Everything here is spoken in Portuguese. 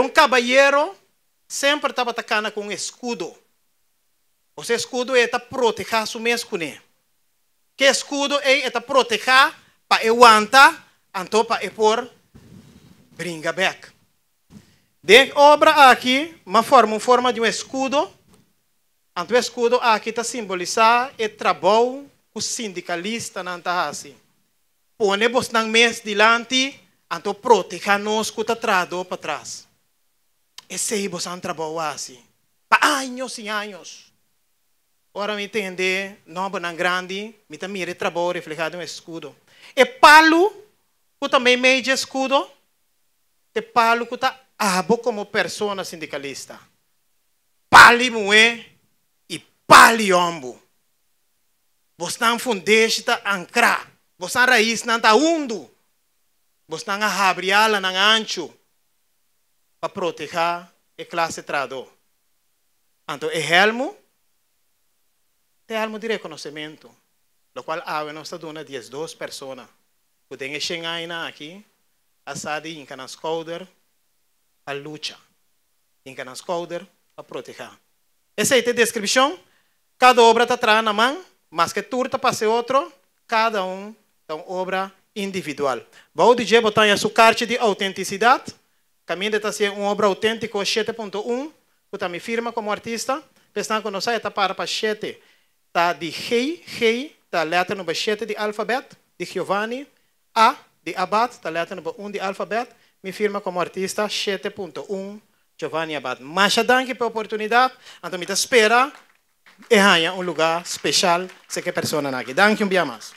Um cavalheiro sempre estava atacando com um escudo. O seu escudo é para proteger o mesmo, né? Que escudo é para proteger, para aguentar, então para pôr bringa back. De obra aqui, uma forma, uma forma de um escudo. Então, o escudo aqui está simbolizar o trabalho o sindicalista não está assim. Põe-vos na mesa delante, então proteja-nos que está atrás para trás. Esse aí você trabalhou assim. Para anos e anos. Ora me entender, nobre na grande, me também retrabalho reflejado no escudo. E palo, que também meio de escudo, te palo que está abo como persona sindicalista. Pali mué e pali ombo. Você não fundeste ancra. Você raiz não está undo. Você está abriala não ancho para proteger a classe trabalhadora. Então, o helmo é helmo de reconhecimento, o qual a nossa dona 12 pessoas. Podem chegar aqui, assado em canas coder, a luta, em canas coder, para proteger. Essa é a descrição. Cada obra está traga na mão, mas que turta passe outro, cada um, uma obra individual. Vou dizer, botar a sua carta de autenticidade. Também está ser uma obra autêntica 7.1, que também firma como artista. Pensando que não sai, está para para 7. Está de Rei, Rei, da letra número 7 de alfabeto, de Giovanni. A, de Abad, da letra número 1 de alfabeto. Me firma como artista 7.1, Giovanni Abad. Mas já danke pela oportunidade. Então, me espera e ganha um lugar especial, se que pessoa aqui. Danke um dia mais.